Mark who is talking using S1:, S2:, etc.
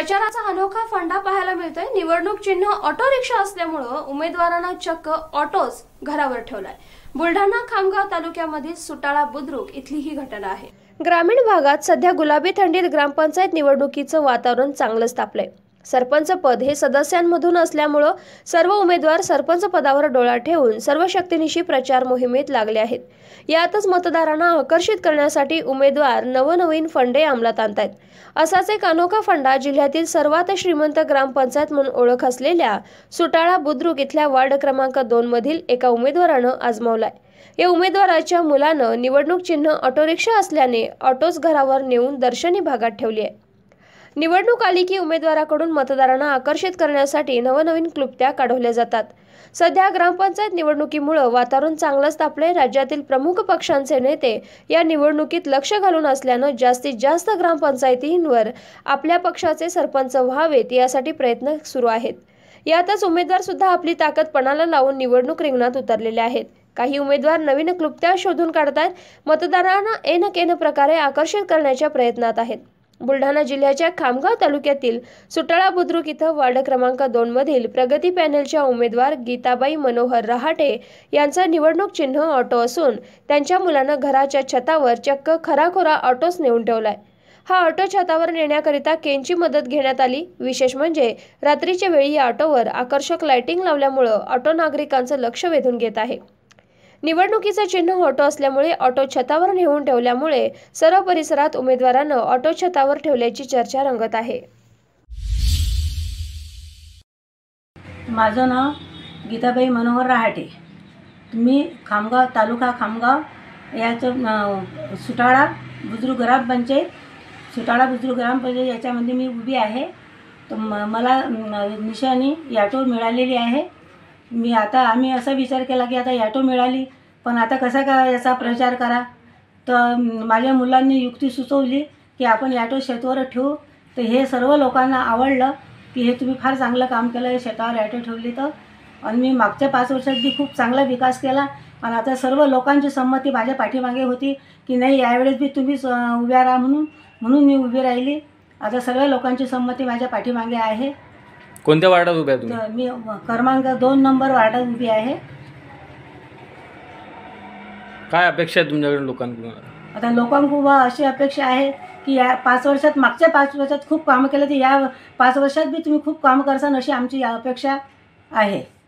S1: प्रचाराचा अनोखा फंडा पाहायला मिळतोय निवडणूक चिन्ह ऑटो रिक्षा असल्यामुळं उमेदवारांना चक्क ऑटोच घरावर ठेवलाय बुलढाणा खामगाव तालुक्यामधील सुटाळा बुद्रुक इथली ही घटना आहे ग्रामीण भागात सध्या गुलाबी थंडीत ग्रामपंचायत निवडणुकीचं वातावरण चांगलंच तापलंय सरपंच पद हे सदस्यांमधून असल्यामुळं सर्व उमेदवार सरपंच पदावर डोळा ठेवून सर्व शक्तीनिशी प्रचार मोहिमेत लागले आहेत यातच मतदारांना आकर्षित करण्यासाठी उमेदवार नवनवीन फंडे अंमलात आणतायत असाच एक अनोखा फंडा जिल्ह्यातील सर्वात श्रीमंत ग्रामपंचायत म्हणून ओळख असलेल्या सुटाळा बुद्रुक इथल्या वार्ड क्रमांक दोन मधील एका उमेदवारानं आजमावलाय या उमेदवाराच्या मुलानं निवडणूक चिन्ह ऑटोरिक्षा असल्याने ऑटोच घरावर नेऊन दर्शनी भागात ठेवली आहे निवडणूक आली की उमेदवाराकडून मतदारांना आकर्षित करण्यासाठी नवनवीन क्लुप्त्या काढवल्या जातात सध्या ग्रामपंचायत निवडणुकीमुळे वातावरण चांगलंच तापले राज्यातील प्रमुख पक्षांचे नेते या निवडणुकीत लक्ष घालून असल्यानं जास्तीत जास्त ग्रामपंचायतींवर आपल्या पक्षाचे सरपंच व्हावेत यासाठी प्रयत्न सुरू आहेत यातच उमेदवार सुद्धा आपली ताकद पणाला लावून निवडणूक रिंगणात उतरलेले आहेत काही उमेदवार नवीन क्लुप्त्या शोधून काढतात मतदारांना एन केन प्रकारे आकर्षित करण्याच्या प्रयत्नात आहेत बुलढाणा जिल्ह्याच्या खामगाव तालुक्यातील सुटाळा बुद्रुक इथं वार्ड क्रमांक मधील प्रगती पॅनलच्या उमेदवार गीताबाई मनोहर रहाटे यांचा निवडणूक चिन्ह ऑटो असून त्यांच्या मुलानं घराच्या छतावर चक्क खराखोरा ऑटोच नेऊन ठेवलाय हा ऑटो छतावर नेण्याकरिता केनची मदत घेण्यात आली विशेष म्हणजे रात्रीच्या वेळी या ऑटोवर आकर्षक लाइटिंग लावल्यामुळं ऑटो नागरिकांचं लक्ष वेधून घेत आहे निवडणुकीचं चिन्ह ऑटो असल्यामुळे ऑटो छतावर नेऊन ठेवल्यामुळे सर्व परिसरात उमेदवारानं ऑटो छतावर ठेवल्याची चर्चा रंगत आहे
S2: माझं नाव गीताबाई मनोहर रहाटे मी खामगाव तालुका खामगाव याचं सुटाळा बुजुर्ग ग्रामपंचायत सुटाळा बुजुर्ग ग्रामपंचायत याच्यामध्ये मी उभी आहे तर म मला निशाणी याटो मिळालेली आहे मी आता आम्ही असा विचार केला की आता ॲटो मिळाली पण आता कसा का याचा प्रचार करा तर माझ्या मुलांनी युक्ती सुचवली की आपण ॲटो शेतवर ठेवू तर हे सर्व लोकांना आवडलं की हे तुम्ही फार चांगलं काम केलं हे शेतावर ॲटो ठेवली तर आणि मी मागच्या पाच वर्षात बी खूप चांगला विकास केला पण आता सर्व लोकांची संमती माझ्या पाठीमागे होती की नाही यावेळेस बी तुम्हीच उभ्या राहा म्हणून म्हणून मी उभी राहिली आता सर्व लोकांची संमती माझ्या पाठीमागे आहे कोणत्या वार्डात उभ्या तुम्ही मी क्रमांक दोन नंबर वार्डात उभी आहे काय अपेक्षा आहे तुमच्याकडून लोकांकडून आता लोकांकडून अशी अपेक्षा आहे की या पाच वर्षात मागच्या पाच वर्षात खूप कामं केलं तर या पाच वर्षात बी तुम्ही खूप कामं करसान अशी आमची अपेक्षा आहे